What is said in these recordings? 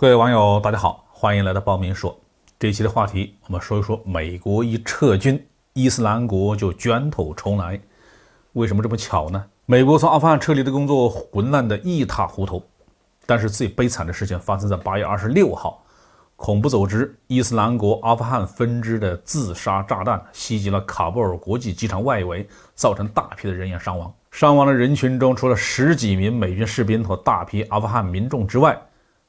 各位网友，大家好，欢迎来到报名说。这一期的话题，我们说一说美国一撤军，伊斯兰国就卷土重来。为什么这么巧呢？美国从阿富汗撤离的工作混乱的一塌糊涂。但是最悲惨的事情发生在八月二十六号，恐怖组织伊斯兰国阿富汗分支的自杀炸弹袭击了卡布尔国际机场外围，造成大批的人员伤亡。伤亡的人群中，除了十几名美军士兵和大批阿富汗民众之外，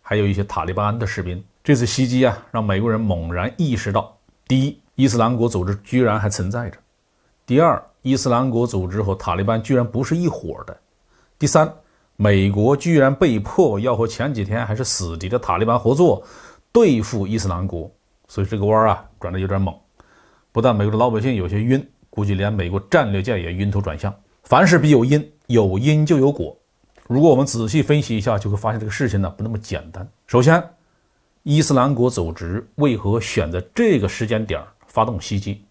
还有一些塔利班的士兵。这次袭击啊，让美国人猛然意识到：第一，伊斯兰国组织居然还存在着；第二，伊斯兰国组织和塔利班居然不是一伙的；第三，美国居然被迫要和前几天还是死敌的塔利班合作对付伊斯兰国。所以这个弯啊，转得有点猛。不但美国的老百姓有些晕，估计连美国战略界也晕头转向。凡事必有因，有因就有果。如果我们仔细分析一下，就会发现这个事情呢不那么简单。首先，伊斯兰国组织为何选择这个时间点发动袭击？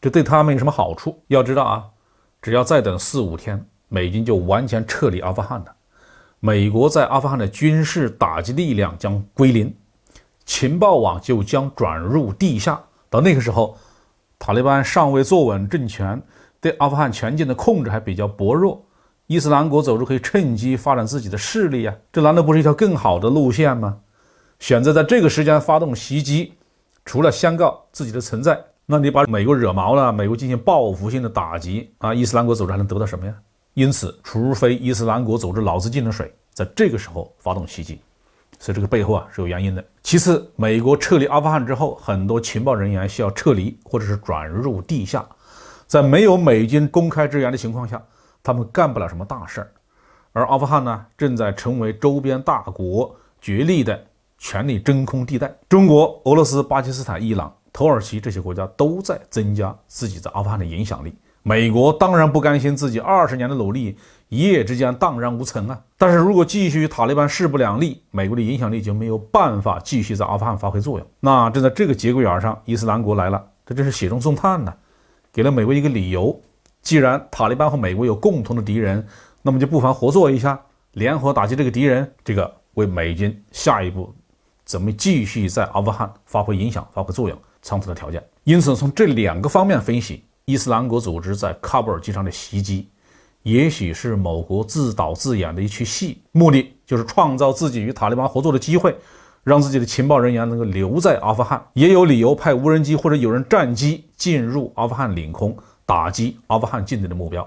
这对他们有什么好处？要知道啊，只要再等四五天，美军就完全撤离阿富汗了，美国在阿富汗的军事打击力量将归零，情报网就将转入地下。到那个时候，塔利班尚未坐稳政权，对阿富汗全境的控制还比较薄弱。伊斯兰国组织可以趁机发展自己的势力啊，这难道不是一条更好的路线吗？选择在这个时间发动袭击，除了宣告自己的存在，那你把美国惹毛了，美国进行报复性的打击啊，伊斯兰国组织还能得到什么呀？因此，除非伊斯兰国组织脑子进了水，在这个时候发动袭击，所以这个背后啊是有原因的。其次，美国撤离阿富汗之后，很多情报人员需要撤离或者是转入地下，在没有美军公开支援的情况下。他们干不了什么大事儿，而阿富汗呢，正在成为周边大国角力的权力真空地带。中国、俄罗斯、巴基斯坦、伊朗、土耳其这些国家都在增加自己在阿富汗的影响力。美国当然不甘心自己二十年的努力一夜之间荡然无存啊！但是如果继续与塔利班势不两立，美国的影响力就没有办法继续在阿富汗发挥作用。那正在这个节骨眼上，伊斯兰国来了，这真是雪中送炭呢，给了美国一个理由。既然塔利班和美国有共同的敌人，那么就不妨合作一下，联合打击这个敌人。这个为美军下一步怎么继续在阿富汗发挥影响、发挥作用，创造了条件。因此，从这两个方面分析，伊斯兰国组织在喀布尔机场的袭击，也许是某国自导自演的一出戏，目的就是创造自己与塔利班合作的机会，让自己的情报人员能够留在阿富汗，也有理由派无人机或者有人战机进入阿富汗领空。打击阿富汗境内的目标，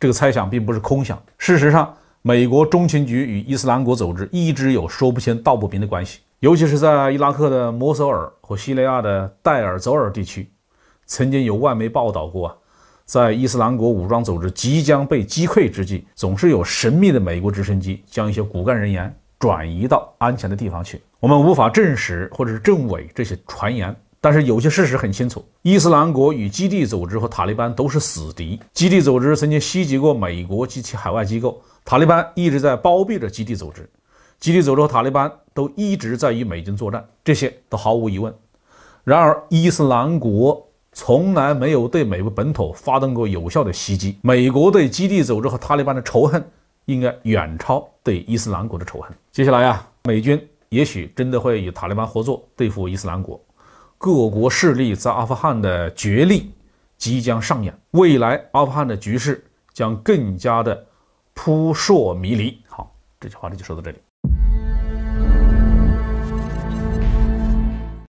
这个猜想并不是空想。事实上，美国中情局与伊斯兰国组织一直有说不清道不明的关系。尤其是在伊拉克的摩索尔和叙利亚的戴尔泽尔地区，曾经有外媒报道过啊，在伊斯兰国武装组织即将被击溃之际，总是有神秘的美国直升机将一些骨干人员转移到安全的地方去。我们无法证实或者是证伪这些传言。但是有些事实很清楚：伊斯兰国与基地组织和塔利班都是死敌。基地组织曾经袭击过美国及其海外机构，塔利班一直在包庇着基地组织。基地组织和塔利班都一直在与美军作战，这些都毫无疑问。然而，伊斯兰国从来没有对美国本土发动过有效的袭击。美国对基地组织和塔利班的仇恨应该远超对伊斯兰国的仇恨。接下来啊，美军也许真的会与塔利班合作对付伊斯兰国。各国势力在阿富汗的角力即将上演，未来阿富汗的局势将更加的扑朔迷离。好，这句话呢就说到这里。